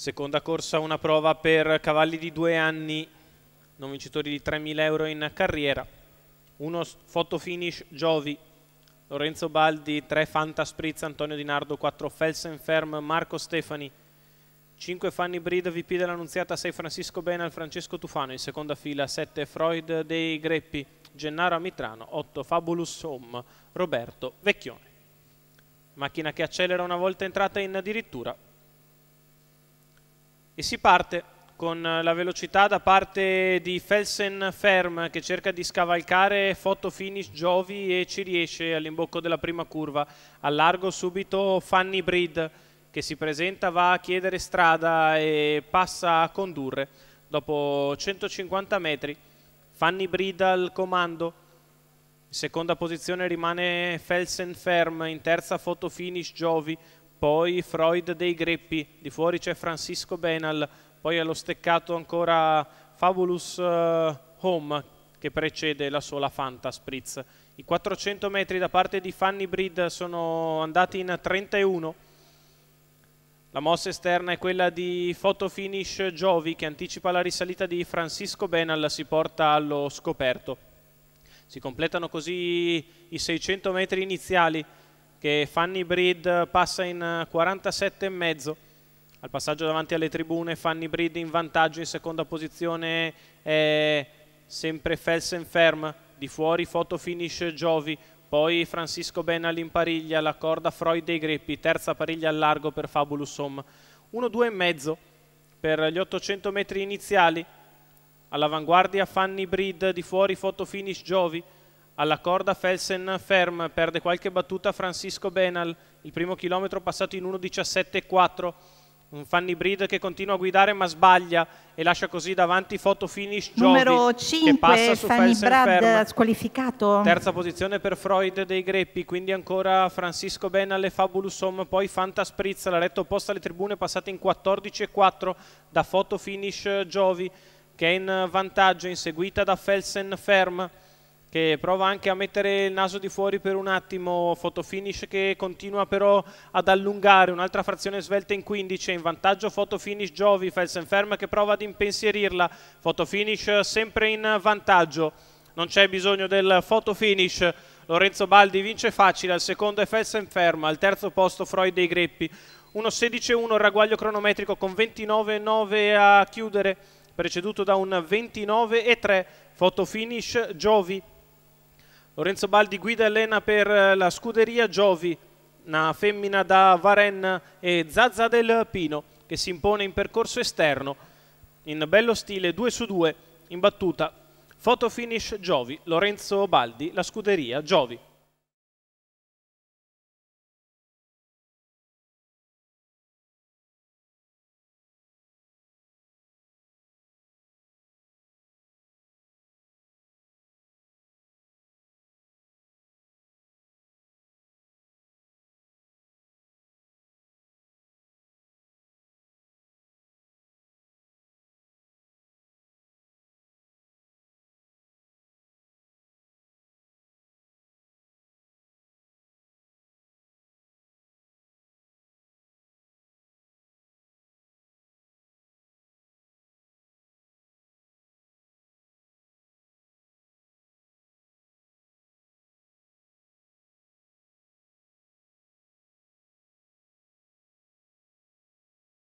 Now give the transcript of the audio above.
Seconda corsa, una prova per cavalli di due anni, non vincitori di 3.000 euro in carriera. Uno photo finish Giovi, Lorenzo Baldi, tre Fanta Spritz, Antonio Di Nardo, quattro Felsenferm, Marco Stefani, cinque Fanny Brida, VP dell'Annunziata, sei Francisco Benal, Francesco Tufano, in seconda fila sette Freud dei Greppi, Gennaro Amitrano, otto Fabulous Home, Roberto Vecchione. Macchina che accelera una volta entrata in addirittura e si parte con eh, la velocità da parte di Felsenferm che cerca di scavalcare Foto Finish Giovi e ci riesce all'imbocco della prima curva. allargo subito Fanny Breed che si presenta, va a chiedere strada e passa a condurre. Dopo 150 metri Fanny Breed al comando. In seconda posizione rimane Felsenferm, in terza Foto Finish Giovi poi Freud dei Greppi, di fuori c'è Francisco Benal, poi allo steccato ancora Fabulus eh, Home che precede la sola Fanta Spritz. I 400 metri da parte di Fanny Breed sono andati in 31. La mossa esterna è quella di Photo Finish Giovi che anticipa la risalita di Francisco Benal, si porta allo scoperto. Si completano così i 600 metri iniziali che Fanny Breed eh, passa in 47,5 eh, al passaggio davanti alle tribune Fanny Breed in vantaggio in seconda posizione è sempre Felsenferm di fuori foto finish Giovi poi Francisco Ben all'impariglia la corda Freud dei greppi terza pariglia al largo per Fabulous Home 1-2,5 per gli 800 metri iniziali all'avanguardia Fanny Breed di fuori foto finish Giovi alla corda Felsen Ferm, perde qualche battuta Francisco Benal, il primo chilometro passato in 1.17.4, un Fanny Breed che continua a guidare ma sbaglia e lascia così davanti foto finish Giovi Numero 5, che passa su Fanny Felsen Brad Ferm. squalificato. Terza posizione per Freud dei Greppi, quindi ancora Francisco Benal e Fabulous Home, poi Fanta Spritz, la retta opposta alle tribune passata in 14.4 da foto finish Giovi che è in vantaggio, inseguita da Felsen Ferm che prova anche a mettere il naso di fuori per un attimo, foto finish che continua però ad allungare, un'altra frazione svelta in 15, in vantaggio foto finish Giovi, Felsenferm che prova ad impensierirla, foto finish sempre in vantaggio, non c'è bisogno del foto finish Lorenzo Baldi vince facile, al secondo è Felsenferm, al terzo posto Freud dei Greppi, 1.16.1 il ragguaglio cronometrico con 29.9 a chiudere, preceduto da un 29.3, Foto finish Giovi. Lorenzo Baldi guida Elena per eh, la scuderia Giovi, una femmina da Varenna e Zazza del Pino che si impone in percorso esterno in bello stile 2 su 2 in battuta. Foto finish Giovi, Lorenzo Baldi, la scuderia Giovi.